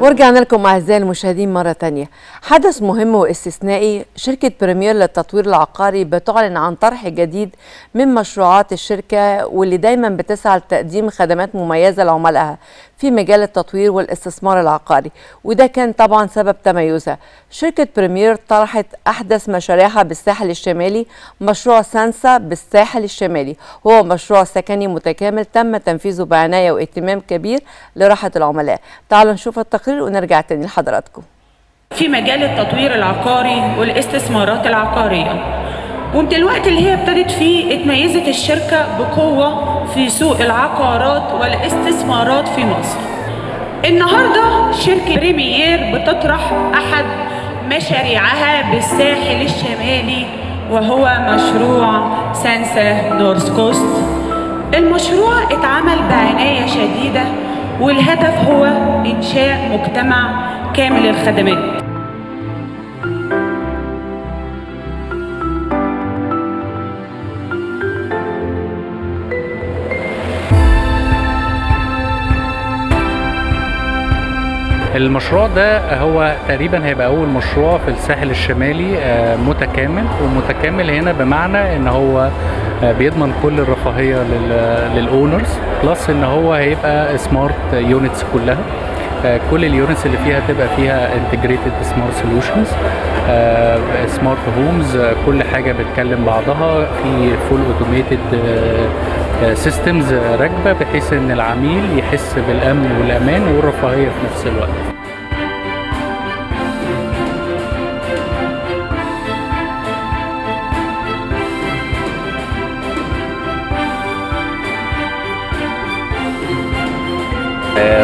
ورجعنا لكم أعزائي المشاهدين مرة تانية حدث مهم واستثنائي شركة بريمير للتطوير العقاري بتعلن عن طرح جديد من مشروعات الشركة واللي دايما بتسعى لتقديم خدمات مميزة لعملائها في مجال التطوير والاستثمار العقاري وده كان طبعا سبب تميزها شركة بريمير طرحت أحدث مشاريعها بالساحل الشمالي مشروع سانسا بالساحل الشمالي هو مشروع سكني متكامل تم تنفيذه بعناية واهتمام كبير لراحة العملاء تعالوا نشوف التقرير ونرجع تاني لحضراتكم في مجال التطوير العقاري والاستثمارات العقارية ومن الوقت اللي هي ابتدت فيه اتميزت الشركة بقوة في سوق العقارات والاستثمارات في مصر النهاردة شركة بريمير بتطرح أحد مشاريعها بالساحل الشمالي وهو مشروع سانسا نورس كوست المشروع اتعمل بعناية شديدة والهدف هو إنشاء مجتمع كامل الخدمات المشروع ده هو تقريبا هيبقى اول مشروع في الساحل الشمالي آه، متكامل ومتكامل هنا بمعنى ان هو آه، بيضمن كل الرفاهيه للاونرز بلس ان هو هيبقى سمارت يونتس كلها آه، كل اليونتس اللي فيها تبقى فيها انتجريتد سمارت سوليوشنز سمارت آه، هومز آه، كل حاجه بتكلم بعضها في فول اوتوميتد سيستمز راكبه بحيث ان العميل يحس بالامن والامان والرفاهيه في نفس الوقت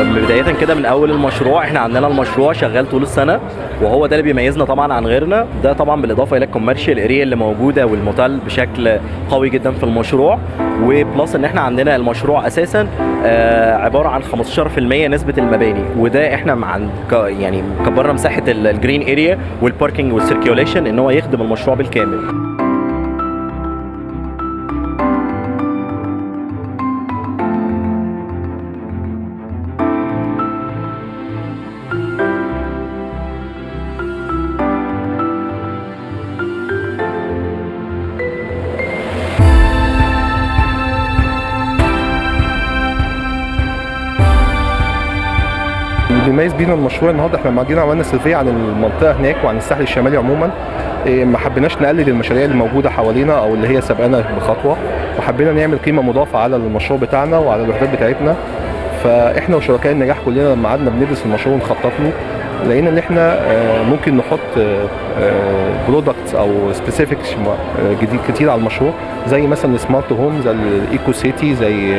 بداية كده من أول المشروع احنا عندنا المشروع شغال طول السنة وهو ده اللي بيميزنا طبعا عن غيرنا ده طبعا بالإضافة إلى الكوميرشال اريا اللي موجودة والموتال بشكل قوي جدا في المشروع وبلس ان احنا عندنا المشروع اساسا آه، عباره عن 15% نسبه المباني وده احنا مع يعني كبرنا مساحه الجرين اريا والباركينج والسيركيوليشن ان هو يخدم المشروع بالكامل الميز بينا المشروع النهارده احنا لما جينا عملنا سيرفي عن المنطقه هناك وعن الساحل الشمالي عموما إيه، ما حبيناش نقلد المشاريع اللي موجوده حوالينا او اللي هي سابقانا بخطوه وحبينا نعمل قيمه مضافه على المشروع بتاعنا وعلى الوحدات بتاعتنا فاحنا وشركاء النجاح كلنا لما قعدنا بندرس المشروع ونخطط له لقينا ان احنا آه، ممكن نحط برودكتس آه، آه، او سبيسيفيك جديد كتير على المشروع زي مثلا سمارت هوم زي الايكو سيتي زي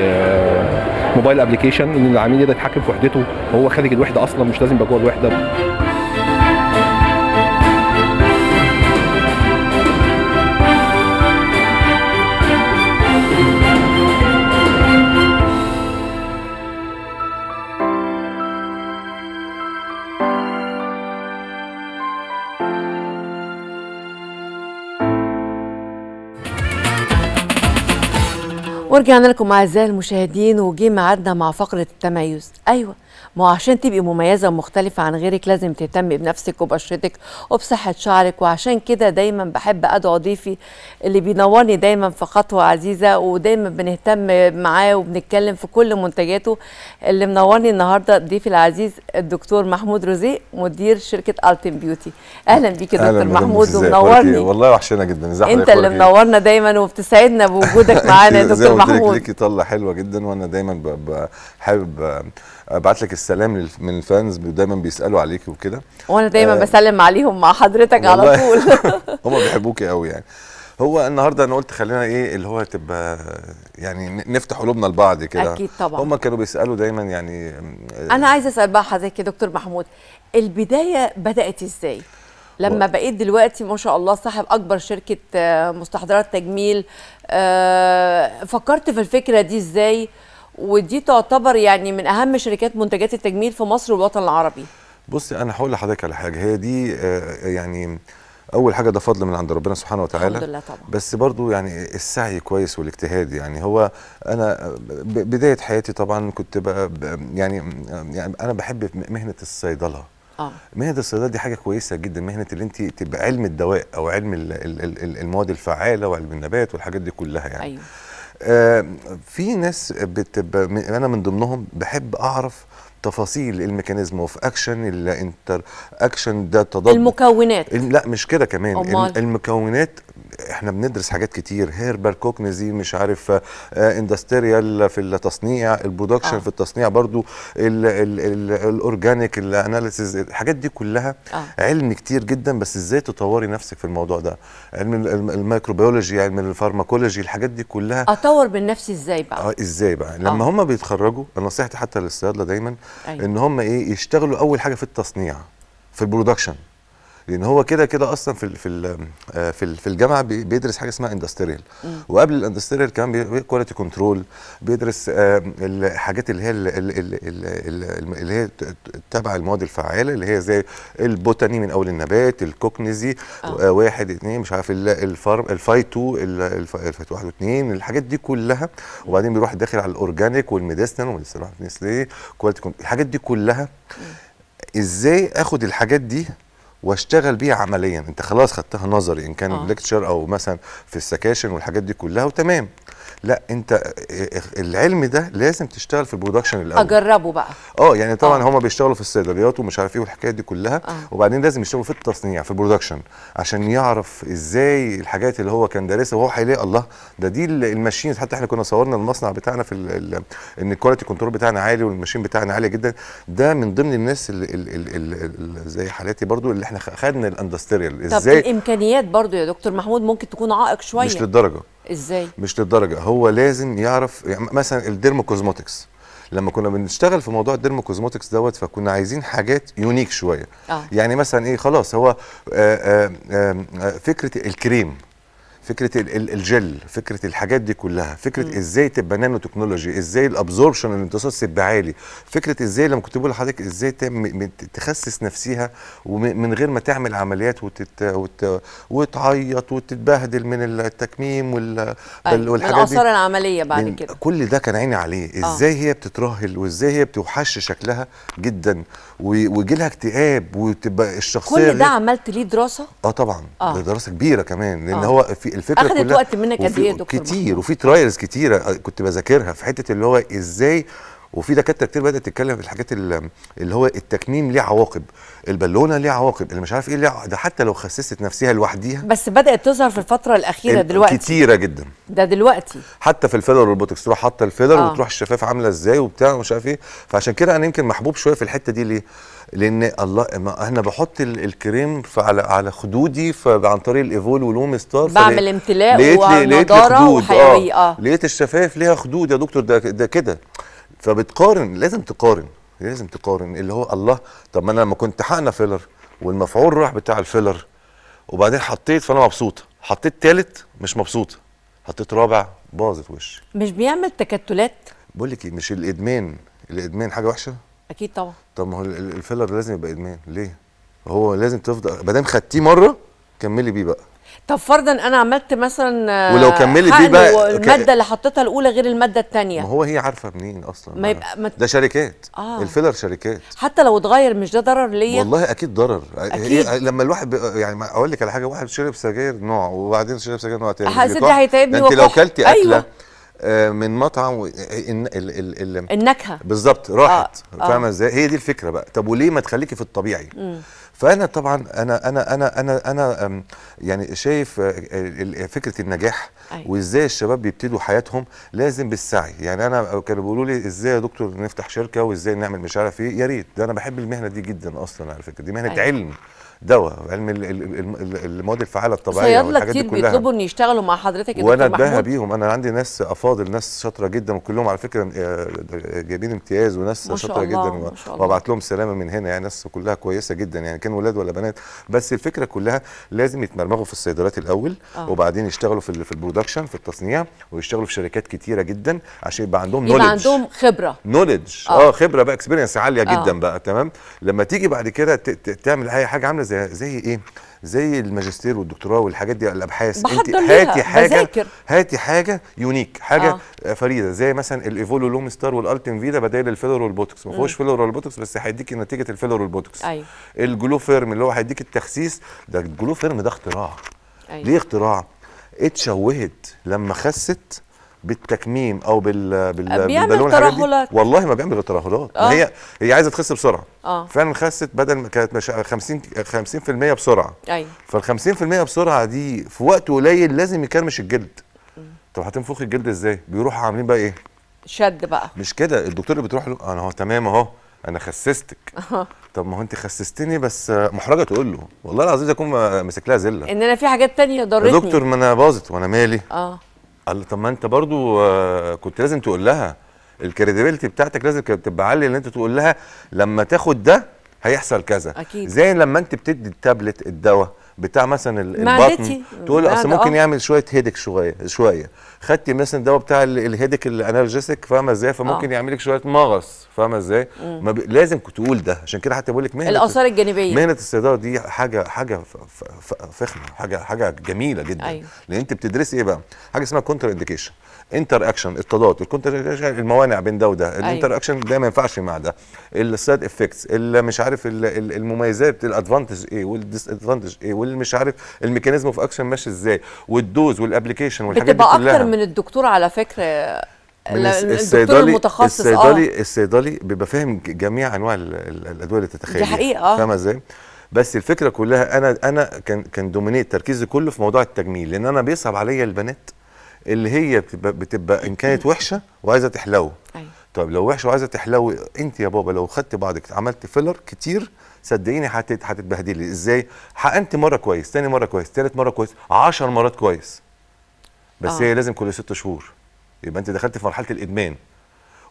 موبايل ابلكيشن ان العميل يقدر يتحكم في وحدته وهو خارج الوحده اصلا مش لازم يبقى جوه الوحده ورجعنا لكم اعزائي المشاهدين وجي ميعادنا مع فقره التميز ايوه ما عشان تبقي مميزه ومختلفه عن غيرك لازم تهتمي بنفسك وبشرتك وبصحه شعرك وعشان كده دايما بحب ادعو ضيفي اللي بينورني دايما في خطوه عزيزه ودايما بنهتم معاه وبنتكلم في كل منتجاته اللي منورني النهارده ضيفي العزيز الدكتور محمود روزي مدير شركه التيم بيوتي اهلا بيك يا دكتور محمود ومنورني والله وحشنا جدا انت اللي منورنا دايما وبتسعدنا بوجودك معانا يا دكتور محمود ليكي طله حلوه جدا وانا دايما حابب ابعت لك السلام من الفانز دايما بيسالوا عليك وكده وانا دايما آه بسلم عليهم مع حضرتك على طول هم بيحبوكي قوي يعني هو النهارده انا قلت خلينا ايه اللي هو تبقى يعني نفتح قلوبنا لبعض كده اكيد طبعا هم كانوا بيسالوا دايما يعني آه، انا عايزه اسال بقى حضرتك يا دكتور محمود البدايه بدات ازاي؟ لما و... بقيت دلوقتي ما شاء الله صاحب اكبر شركه آه، مستحضرات تجميل آه، فكرت في الفكره دي ازاي؟ ودي تعتبر يعني من اهم شركات منتجات التجميل في مصر والوطن العربي بصي انا هقول لحضرتك على حاجه هي دي آه، يعني اول حاجه ده فضل من عند ربنا سبحانه وتعالى الحمد لله طبعا بس برضو يعني السعي كويس والاجتهاد يعني هو انا آه، بدايه حياتي طبعا كنت بقى يعني, يعني انا بحب مهنه الصيدله آه. مهنه الصيدله دي حاجه كويسه جدا مهنه اللي انت تبقى علم الدواء او علم المواد الفعاله وعلم النبات والحاجات دي كلها يعني أيوه. في ناس بتبقى انا من ضمنهم بحب اعرف تفاصيل الميكانيزم اوف اكشن الانتر اكشن ده تضاد المكونات لا مش كده كمان أمال. المكونات احنا بندرس حاجات كتير هيربر كوكنزي مش عارف آه، اندستريال في التصنيع البرودكشن آه. في التصنيع برضو الاورجانيك الاناليسيز الحاجات دي كلها آه. علم كتير جدا بس ازاي تطوري نفسك في الموضوع ده علم الميكروبيولوجي علم الفارماكولوجي الحاجات دي كلها اطور من نفسي ازاي بقى اه ازاي بقى لما آه. هم بيتخرجوا نصيحتي حتى للصيادله دايما أيوة. ان هم ايه يشتغلوا اول حاجه في التصنيع في البرودكشن لان هو كده كده اصلا في في آه، في, في الجامعه بيدرس حاجه اسمها اندستريال وقبل الاندستريال كمان كواليتي كنترول بيدرس آه، الحاجات اللي هي اللي هي تبع المواد الفعاله اللي هي زي البوتاني من اول النبات الكوكنيزي آه. آه. واحد اثنين مش عارف الفارم الفايتو الفايتو واحد واثنين الحاجات دي كلها وبعدين بيروح داخل على الاورجانيك والميديسنال والميديسنال كواليتي الحاجات دي كلها ازاي اخد الحاجات دي واشتغل بيها عمليا انت خلاص خدتها نظري ان كان آه. ليكتشر او مثلا في السكاشن والحاجات دي كلها وتمام لا انت آه، آه، العلم ده لازم تشتغل في البرودكشن الاول اجربه بقى اه يعني طبعا آه. هما بيشتغلوا في الصيدليات ومش عارف ايه والحكايات دي كلها آه. وبعدين لازم يشتغلوا في التصنيع في البرودكشن عشان يعرف ازاي الحاجات اللي هو كان دارسها وهو هيلاقي الله ده دي الماشين حتى احنا كنا صورنا المصنع بتاعنا في الـ ان الكواليتي كنترول بتاعنا عالي والماشين بتاعنا عاليه جدا ده من ضمن الناس اللي الـ الـ الـ زي حالاتي برضو اللي احنا خدنا الاندستريال ازاي طب الامكانيات برضو يا دكتور محمود ممكن تكون عائق شويه مش للدرجه ازاي مش للدرجه هو لازم يعرف يعني مثلا الديرموكوزموتكس لما كنا بنشتغل في موضوع الديرموكوزموتكس دوت فكنا عايزين حاجات يونيك شويه آه. يعني مثلا ايه خلاص هو آآ آآ فكره الكريم فكره الجل فكره الحاجات دي كلها فكره م. ازاي تبقى نانو تكنولوجي ازاي الابزوربشن الامتصاص يبقى عالي فكره ازاي لما كنت بقول لحضرتك ازاي تخسس نفسيها ومن غير ما تعمل عمليات وتت... وت... وتعيط وتتبهدل من التكميم وال... طيب، والحاجات من الاثار العمليه بعد كده كل ده كان عيني عليه آه. ازاي آه. هي بتترهل وازاي هي بتوحش شكلها جدا ويجي لها اكتئاب وتبقى الشخصيه كل ده عملت ليه دراسه اه طبعا آه. دراسه كبيره كمان لان آه. هو في الفكره اخذت وقت منك قد ايه يا دكتور كتير وفي ترايلز كتيره كنت بذاكرها في حته اللي هو ازاي وفي دكاتره كتير بدات تتكلم في الحاجات اللي هو التكميم ليه عواقب البالونه ليه عواقب اللي مش عارف ايه ليه ده حتى لو خسست نفسها لوحديها بس بدات تظهر في الفتره الاخيره دلوقتي كتيره جدا ده دلوقتي حتى في الفيلر والبوتوكس تروح حاطه الفيلر آه. وتروح الشفاف عامله ازاي وبتاع ومش عارف ايه فعشان كده انا يمكن محبوب شويه في الحته دي ليه لان الله ما انا بحط الكريم على على خدودي عن طريق الايفول ولوم ستار بعمل امتلاء ونضاره وحيويه آه. اه لقيت الشفاف ليها خدود يا دكتور ده ده كده فبتقارن لازم تقارن لازم تقارن اللي هو الله طب ما انا لما كنت حقنا فيلر والمفعول راح بتاع الفيلر وبعدين حطيت فانا مبسوطه حطيت تالت مش مبسوطه حطيت رابع باظت وشي مش بيعمل تكتلات بقول لك إيه، مش الادمان الادمان حاجه وحشه اكيد طبعا طب ما هو الفيلر لازم يبقى ادمان ليه هو لازم تفضل ما دام خدتيه مره كملي بيه بقى طب فرضا انا عملت مثلا آه، ولو كملت دي بقى الماده اللي حطيتها الاولى غير الماده الثانيه ما هو هي عارفه منين اصلا ما يبقى ما ده شركات آه. الفيلر شركات حتى لو اتغير مش ده ضرر ليا والله اكيد ضرر أكيد. هي لما الواحد يعني اقول لك على حاجه واحد شرب سجاير نوع وبعدين شرب سجاير نوع تاني حسيت هيتعبني انت لو كلتي اكله أيوة. آه، من مطعم و... إيه، ال... ال... ال... النكهه بالظبط راحت آه. فاهمه آه. ازاي هي دي الفكره بقى طب وليه ما تخليكي في الطبيعي م. فانا طبعا انا انا انا انا انا يعني شايف آه، فكره النجاح أيوة. وازاي الشباب بيبتدوا حياتهم لازم بالسعي يعني انا كانوا بيقولوا لي ازاي يا دكتور نفتح شركه وازاي نعمل مش عارف ايه يا ريت ده انا بحب المهنه دي جدا اصلا على فكره دي مهنه أيوة. علم دواء علم المواد الفعاله الطبيعيه صيادله كتير بيطلبوا ان يشتغلوا مع حضرتك وانا اتباهى بيهم انا عندي ناس افاضل ناس شاطره جدا وكلهم على فكره آه، جايبين امتياز وناس شاطره جدا وابعت لهم سلامه من هنا يعني ناس كلها كويسه جدا يعني كان ولاد ولا بنات بس الفكره كلها لازم يتمرمغوا في الصيدلات الاول آه. وبعدين يشتغلوا في في البرودكشن في التصنيع ويشتغلوا في شركات كتيره جدا عشان يبقى عندهم نولج يبقى عندهم خبره نوليدج اه, آه خبره بقى اكسبيرينس عاليه آه. جدا بقى تمام لما تيجي بعد كده تعمل اي حاجه عامله زي, زي ايه زي الماجستير والدكتوراه والحاجات دي الابحاث انت هاتي حاجه بذاكر. هاتي حاجه يونيك حاجه آه. فريده زي مثلا الايفولو لوم ستار والالتيم فيدا بدايل الفيلر والبوتوكس ما فيهوش فيلر والبوتوكس بس هيديكي نتيجه الفيلر والبوتوكس ايوه الجلو فيرم اللي هو هيديك التخسيس ده الجلو فيرم ده اختراع أيوة. ليه اختراع اتشوهت لما خست بالتكميم او بال بال بالبالون ترهلات والله ما بيعمل غير ترهلات آه. هي هي عايزه تخس بسرعه اه فعلا خست بدل ما كانت 50 50% بسرعه ايوه فال 50% بسرعه دي في وقت قليل لازم يكرمش الجلد م. طب هتنفخ الجلد ازاي؟ بيروحوا عاملين بقى ايه؟ شد بقى مش كده الدكتور اللي بتروح له انا هو تمام اهو انا خسستك طب ما هو انت خسستني بس محرجه تقول له والله العظيم اكون ماسك لها زله ان انا في حاجات تانية ضرتني يا دكتور ما انا باظت وانا مالي اه قال طب ما انت برضو آه، كنت لازم تقول لها الكريديبيلتي بتاعتك لازم تبقى عاليه ان انت تقول لها لما تاخد ده هيحصل كذا أكيد. زي لما انت بتدي التابلت الدواء بتاع مثلا البطن تقول اصل ممكن أه. يعمل شويه هيدك شويه شويه خدتي مثلا الدواء بتاع الهيدك الانالجيسك فاهمه ازاي فممكن أه. يعمل لك شويه مغص فاهمه ازاي ما ب... لازم تقول ده عشان كده حتى بقول لك مهنه الاثار الجانبيه مهنه الصيدله دي حاجه حاجه فخمه حاجه حاجه جميله جدا أيوه. لان انت بتدرسي ايه بقى حاجه اسمها كونتر انديكيشن انتر اكشن اضطادات الموانع بين ده وده أيوة. الانتر اكشن ده ما ينفعش مع ده السايد افكتس مش عارف المميزات الادفانتج ايه والديس ادفانتج ايه والمش عارف الميكانيزم اوف اكشن ماشي ازاي والدوز والابلكيشن والحاجات دي كلها بتبقى اكتر من الدكتور على فكره الصيدلي المتخصص آه. الصيدلي آه. الصيدلي بيبقى فاهم جميع انواع الادويه اللي تتخيل دي حقيقه اه فاهمه ازاي؟ بس الفكره كلها انا انا كان كان دومينيت تركيزي كله في موضوع التجميل لان انا بيصعب عليا البنات اللي هي بتبقى, بتبقى ان كانت وحشه وعايزه تحلو أيوة. طب لو وحشه وعايزه تحلو انت يا بابا لو خدت بعضك عملت فيلر كتير صدقيني هتتبهدلي ازاي حقنت مره كويس تاني مره كويس تالت مره كويس 10 مرات كويس بس آه. هي لازم كل ست شهور يبقى انت دخلت في مرحله الادمان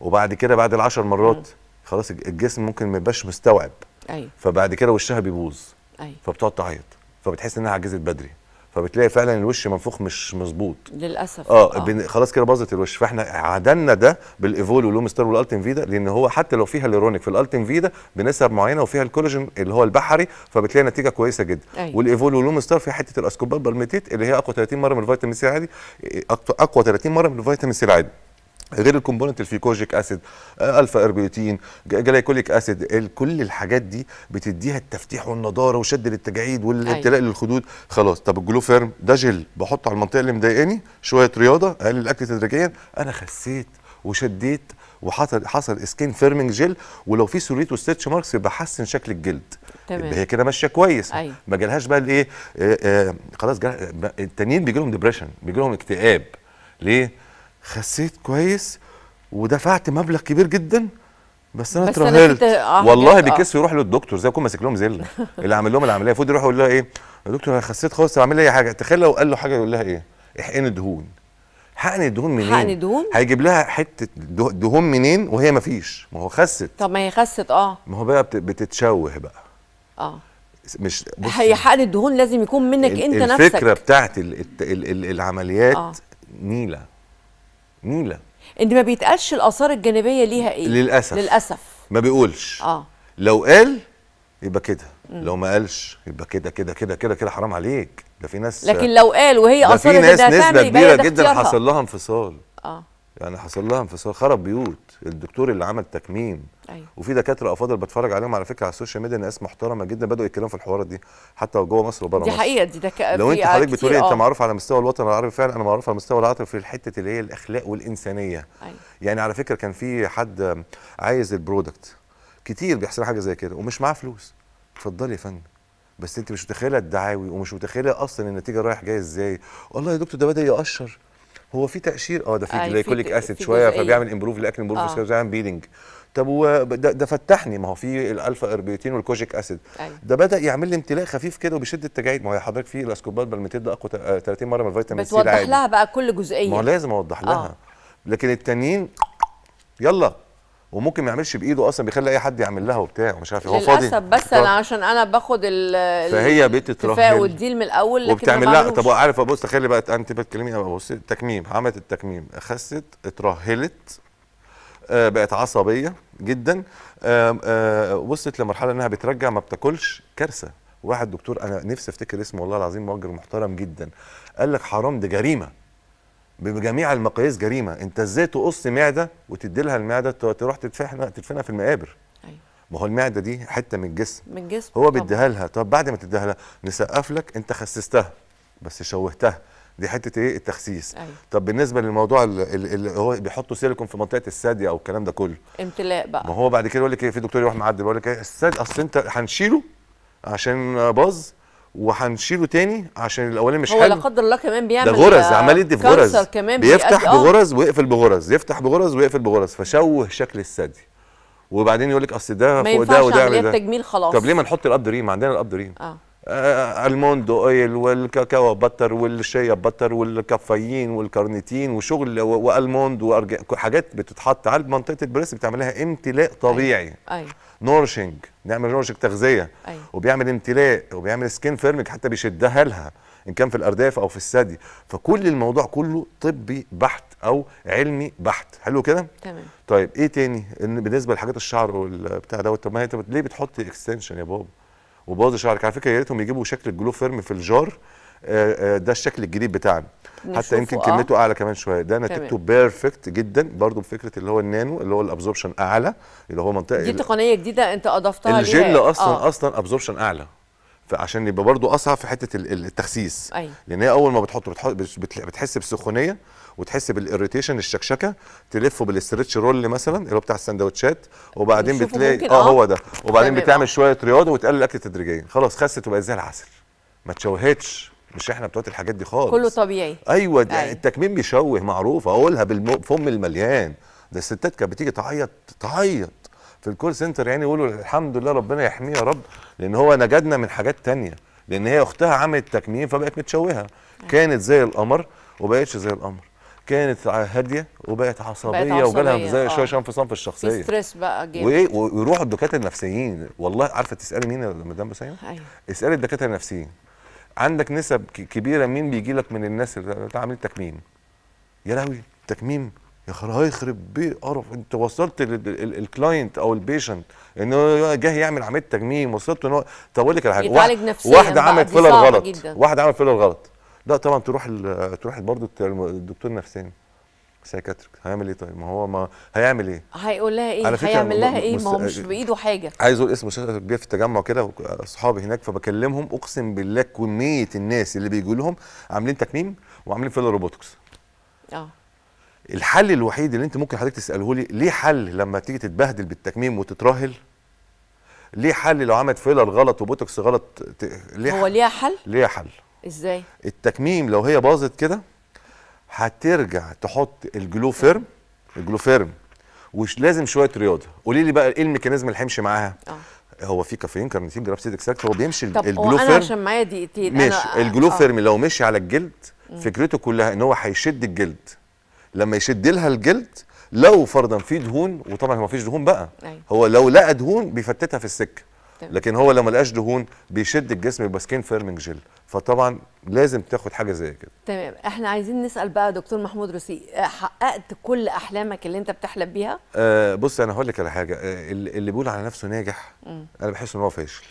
وبعد كده بعد العشر مرات خلاص الجسم ممكن ما يبقاش مستوعب ايوه فبعد كده وشها بيبوظ ايوه فبتقعد تعيط فبتحس انها عجزت بدري فبتلاقي فعلا الوش منفوخ مش مظبوط للاسف اه, آه. خلاص كده باظت الوش فاحنا عدلنا ده بالايفول واللومستر والالتن فيدا لان هو حتى لو فيها اليورونيك في الالتن فيدا بنسب معينه وفيها الكولاجين اللي هو البحري فبتلاقي نتيجه كويسه جدا أيوة. والايفول واللومستر في حته الاسكوبال بالميتيت اللي هي اقوى 30 مره من الفيتامين سي العادي اقوى 30 مره من الفيتامين سي العادي غير الكومبوننت الفيكوجيك اسيد آه، الفا اربيوتين جلايكوليك اسيد كل الحاجات دي بتديها التفتيح والنضاره وشد للتجاعيد والابتلاء أيوة. للخدود خلاص طب الجلوفيرم ده جل بحطه على المنطقه اللي مضايقاني شويه رياضه اقلل الاكل تدريجيا انا خسيت وشديت وحصل حصل سكين فيرمنج جل ولو في سوريتو وستيتش ماركس يبقى حسن شكل الجلد تمام هي كده ماشيه كويس أيوة. ما جالهاش بقى الايه آه، آه، خلاص التانيين بيجي لهم ديبريشن بيجي لهم اكتئاب ليه؟ خسيت كويس ودفعت مبلغ كبير جدا بس انا اترهلت آه، والله آه. بيكسوا يروح للدكتور زي ما اكون ماسك لهم زله اللي عامل لهم العمليه المفروض يروح يقول لها ايه يا دكتور انا خسيت خالص اعمل اي حاجه تخيل لو قال له حاجه يقول لها ايه احقني دهون حقن الدهون منين حقن دهون هيجيب لها حته دهون منين وهي ما فيش ما هو خست طب ما هي خست اه ما هو بقى بتتشوه بقى اه مش بص هي حقن الدهون لازم يكون منك انت نفسك الفكره بتاعت العمليات آه. نيله نيله ان ما بيتقالش الاثار الجانبيه ليها ايه للاسف للاسف ما بيقولش اه لو قال يبقى كده لو ما قالش يبقى كده كده كده كده كده حرام عليك ده في ناس لكن لو قال وهي اثرت ده في ناس نسبه كبيره جدا حصل لها انفصال اه يعني حصل لها انفصال خرب بيوت الدكتور اللي عمل تكميم أيوة. وفي دكاتره افاضل بتفرج عليهم على فكره على السوشيال ميديا ناس محترمه جدا بداوا يتكلموا في الحوارات دي حتى جوه مصر وبره مصر دي حقيقه دي دك... لو انت حضرتك آه بتقولي إيه، انت آه. معروف على مستوى الوطن العربي فعلا انا معروف على مستوى العربي في الحته اللي هي الاخلاق والانسانيه أيوة. يعني على فكره كان في حد عايز البرودكت كتير بيحصل حاجه زي كده ومش معاه فلوس اتفضلي يا فندم بس انت مش متخيله الدعاوي ومش متخيله اصلا النتيجه رايح جاي ازاي والله يا دكتور ده بدا يقشر هو في تقشير اه ده في جلايكوليك آه، اسيد شويه فبيعمل امبروف الاكل امبروف آه. بيعمل بيدنج طب وده ده فتحني ما هو في الالفا اربيوتين والكوجيك اسيد أيوة. ده بدا يعمل لي امتلاء خفيف كده وبيشد التجاعيد ما هو حضرتك في الاسكوبات بالميتيد ده اقوى 30 آه، مره من الفيتامين سي العادي بتوضح لها بقى كل جزئيه ما هو لازم اوضح آه. لها لكن التانيين يلا وممكن ما يعملش بايده اصلا بيخلي اي حد يعمل لها وبتاع ومش عارف إيه. هو فاضي للاسف بس انا عشان انا باخد ال فهي بتترهل والديل من الاول لكن وبتعمل لها طب عارف بص تخيلي بقى انت بتكلمي بص التكميم عملت التكميم خست اترهلت آه، بقت عصبيه جدا آه، وصلت لمرحله انها بترجع ما بتاكلش كارثه واحد دكتور انا نفسي افتكر اسمه والله العظيم مؤجر محترم جدا قال لك حرام دي جريمه بجميع المقاييس جريمه انت ازاي تقص معده وتدي لها المعده تروح تدفنها تدفنها في المقابر أيوة. ما هو المعده دي حته من الجسم من الجسم هو بيديها لها طب بعد ما تديها لها نسقف لك انت خسستها بس شوهتها دي حته ايه التخسيس أيوة. طب بالنسبه للموضوع اللي هو بيحطوا سيليكون في منطقه الثدي او الكلام ده كله امتلاء بقى ما هو بعد كده يقول لك ايه في دكتور يروح معدل يقول لك ايه الثدي اصل انت هنشيله عشان باظ وهنشيله تاني عشان الاولاني مش هو حلو لا قدر الله كمان بيعمل ده غرز عمال يدي في غرز كمان بيفتح آه. بغرز ويقفل بغرز يفتح بغرز ويقفل بغرز فشوه شكل الثدي وبعدين يقول لك اصل ده فوق ده وده ما ينفعش عمليات إيه؟ تجميل خلاص طب ليه ما نحط الاب دريم عندنا الاب دريم اه آه، الموندو اويل والكاكاو بتر والشيا بتر والكافيين والكارنيتين وشغل والموند وحاجات بتتحط على منطقه البريس بتعملها امتلاء أيوة، طبيعي أي. أيوة. نورشنج نعمل نورشنج تغذيه أي. أيوة. وبيعمل امتلاء وبيعمل سكين فيرمك حتى بيشدها لها ان كان في الارداف او في الثدي فكل الموضوع كله طبي بحت او علمي بحت حلو كده تمام طيب ايه تاني بالنسبه لحاجات الشعر والبتاع دوت طب ما هي ليه بتحط اكستنشن يا بابا وبوظ شعرك على فكره يا ريتهم يجيبوا شكل الجلو فيرم في الجار آه، آه، ده الشكل الجديد بتاعنا حتى يمكن آه. كلمته اعلى كمان شويه ده نتيجته بيرفكت جدا برضو بفكره اللي هو النانو اللي هو الابزوربشن اعلى اللي هو منطقه دي تقنيه جديده انت اضفتها الجل اصلا آه. اصلا ابزوربشن اعلى فعشان يبقى برضو اصعب في حته التخسيس أي. أيوة. لان هي اول ما بتحطه بتحس بسخونيه وتحس بالاريتيشن الشكشكه تلفه بالاسترتش رول مثلا اللي هو بتاع السندوتشات وبعدين بتلاقي آه،, اه هو ده وبعدين بتعمل شويه رياضه وتقلل الاكل تدريجيا خلاص خست وبقت زي العسل ما تشوهتش مش احنا بتوع الحاجات دي خالص كله طبيعي ايوه ده أي. أيوة. التكميم بيشوه معروف اقولها بالفم المليان ده الستات كانت بتيجي تعيط تعيط في الكول سنتر يعني يقولوا الحمد لله ربنا يحميه يا رب لان هو نجدنا من حاجات تانية لان هي اختها عملت تكميم فبقت متشوهه أيوة. كانت زي القمر وبقتش زي القمر كانت هاديه وبقت عصبيه وجالها آه. زي شويه شويه انفصام في الشخصيه في ستريس بقى جامد ويروحوا الدكاتره النفسيين والله عارفه تسالي مين يا مدام بسيمه؟ ايوه اسالي الدكاتره النفسيين عندك نسب كبيره مين بيجي لك من الناس اللي عاملين تكميم يا لهوي تكميم يا خرب هيخرب بيه قرف انت وصلت الكلاينت او البيشنت ان هو جه يعمل عمليه تكميم وصلت ان هو طب اقول لك على حاجه واحده عملت فيلر غلط واحده عملت فيلر غلط لا طبعا تروح تروح برضه الدكتور نفساني سايكاتريك هيعمل ايه طيب ما هو ما هيعمل ايه هيقول لها ايه هيعمل لها ايه ما هو مش بايده حاجه عايز اقول اسم مستشفى كبير في التجمع كده اصحابي هناك فبكلمهم اقسم بالله كميه الناس اللي بيجوا لهم عاملين تكميم وعاملين فيلر روبوتكس اه الحل الوحيد اللي انت ممكن حضرتك تساله لي ليه حل لما تيجي تتبهدل بالتكميم وتتراهل ليه حل لو عملت فيلر غلط وبوتوكس غلط ليه هو ليها حل ليها حل ازاي التكميم لو هي باظت كده هترجع تحط الجلو فيرم الجلو فيرم ولازم شويه رياضه قولي لي بقى ايه الميكانيزم اللي هيمشي معاها اه هو في كافيين كارنيتين جراب سيتك ساكت هو بيمشي الجلو فيرم طب انا عشان معايا دقيقتين ماشي أنا... آه، الجلو آه. لو مشي على الجلد فكرته كلها ان هو هيشد الجلد لما يشد لها الجلد لو فرضا في دهون وطبعا ما فيش دهون بقى أي. أيوة. هو لو لقى دهون بيفتتها في السكه لكن هو لما لقاش دهون بيشد الجسم يبقى سكين فيرمنج جل فطبعا لازم تاخد حاجه زي كده تمام احنا عايزين نسال بقى دكتور محمود روسي حققت كل احلامك اللي انت بتحلم بيها آه بص انا هقول لك على حاجه آه، اللي بيقول على نفسه ناجح م. انا بحس ان هو فاشل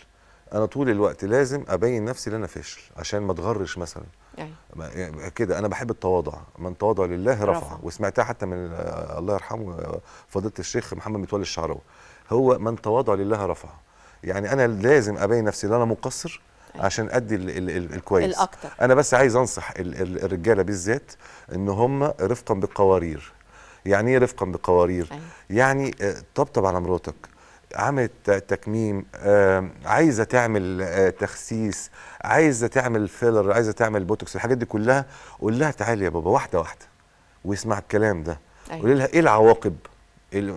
انا طول الوقت لازم ابين نفسي ان انا فاشل عشان ما اتغرش مثلا يعني, يعني كده انا بحب التواضع من تواضع لله رفع, رفع. وسمعتها حتى من آه، الله يرحمه آه، فضيله الشيخ محمد متولي الشعراوي هو من تواضع لله رفع يعني انا لازم ابين نفسي ان انا مقصر عشان ادي الـ الـ الـ الكويس الأكتر. انا بس عايز انصح الـ الـ الرجاله بالذات ان هم رفقا بالقوارير يعني ايه رفقا بالقوارير أيوة. يعني آه، طبطب على مراتك عملت تكميم آه، عايزه تعمل آه، تخسيس عايزه تعمل فيلر عايزه تعمل بوتوكس الحاجات دي كلها قول لها تعالي يا بابا واحده واحده واسمع الكلام ده أيوة. قول لها ايه العواقب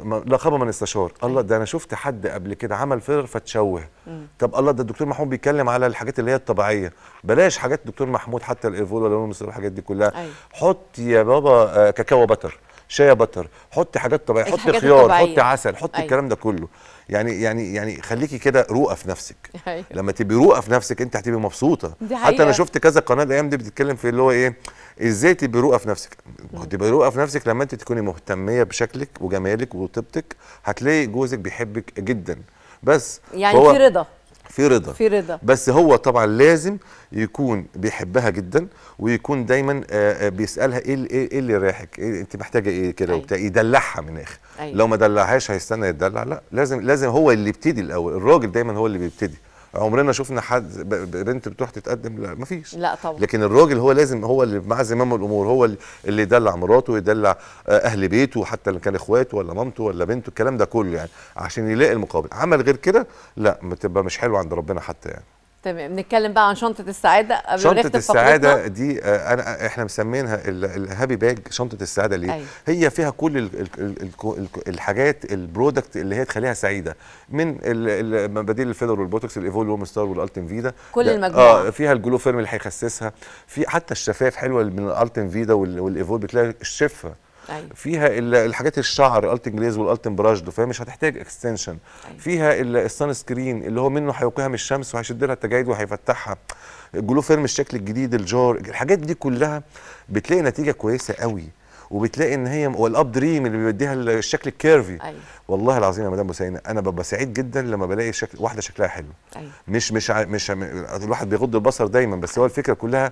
لقبها من استشار طيب. الله ده انا شفت حد قبل كده عمل فيلر فتشوه طب الله ده الدكتور محمود بيتكلم على الحاجات اللي هي الطبيعيه بلاش حاجات الدكتور محمود حتى الايفول ولا الحاجات دي كلها أيوة. حط يا بابا آه، كاكاو بتر شاي بتر حط حاجات طبيعيه إيه حط خيار حط عسل حط أيوة. الكلام ده كله يعني يعني يعني خليكي كده روقه في نفسك أيوة. لما تبقي روقه في نفسك انت هتبقي مبسوطه حتى انا شفت كذا قناه الايام دي بتتكلم في اللي هو ايه ازاي تبقي روقه في نفسك تبقي روقه في نفسك لما انت تكوني مهتميه بشكلك وجمالك وطيبتك هتلاقي جوزك بيحبك جدا بس يعني في رضا في رضا في رضا بس هو طبعا لازم يكون بيحبها جدا ويكون دايما آه، آه، بيسالها إيه, ايه ايه اللي رايحك إيه انت محتاجه ايه كده أيوة. وبتاع يدلعها من الاخر أيوة. لو ما دلعهاش هيستنى يدلع لا لازم لازم هو اللي يبتدي الاول الراجل دايما هو اللي بيبتدي عمرنا شفنا حد بنت بتروح تتقدم لا مفيش لا طبعا لكن الراجل هو لازم هو اللي مع زمام الامور هو اللي يدلع مراته يدلع آه، اهل بيته حتى اللي كان اخواته ولا مامته ولا بنته الكلام ده كله يعني عشان يلاقي المقابل عمل غير كده لا بتبقى مش حلوه عند ربنا حتى يعني تمام نتكلم بقى عن شنطه السعاده قبل شنطه السعاده دي آه، انا احنا مسمينها الهابي باج شنطه السعاده ليه أيوة. هي فيها كل الـ الـ الـ الحاجات البرودكت اللي هي تخليها سعيده من بديل الفيلر والبوتوكس الايفول وومستار والالتن فيدا كل المجموعه آه فيها الجلوفيرم اللي هيخسسها في حتى الشفاف حلوه من الالتن فيدا والايفول بتلاقي الشفه أيوة. فيها الحاجات الشعر الالت انجليز والالت براشد فهي مش هتحتاج اكستنشن أيوة. فيها السان سكرين اللي هو منه هيوقيها من الشمس وهيشد لها التجاعيد وهيفتحها الجلو فيرم الشكل الجديد الجار الحاجات دي كلها بتلاقي نتيجه كويسه قوي وبتلاقي ان هي والاب دريم اللي بيديها الشكل الكيرفي أيوة. والله العظيم يا مدام بوسينا انا ببقى سعيد جدا لما بلاقي شكل واحده شكلها حلو أيوة. مش مش مش الواحد بيغض البصر دايما بس هو الفكره كلها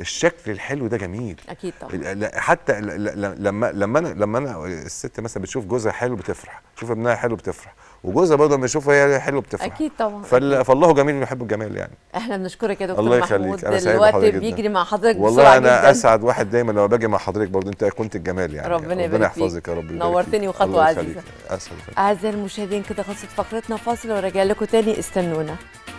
الشكل الحلو ده جميل اكيد طبعا حتى لما لما انا لما انا الست مثلا بتشوف جوزها حلو بتفرح تشوف ابنها حلو بتفرح وجوزها برضه لما يشوفها هي حلو بتفرح اكيد طبعا فال... فالله جميل ويحب الجمال يعني احنا بنشكرك يا دكتور الله يخليك انا سعيد الوقت بيجري مع حضرتك والله انا جداً. اسعد واحد دايما لما باجي مع حضرتك برضه انت كنت الجمال يعني ربنا, ربنا يحفظك يا رب نورتني وخطوه عزيزه اعزائي المشاهدين كده خلصت فقرتنا فاصل وراجع لكم تاني استنونا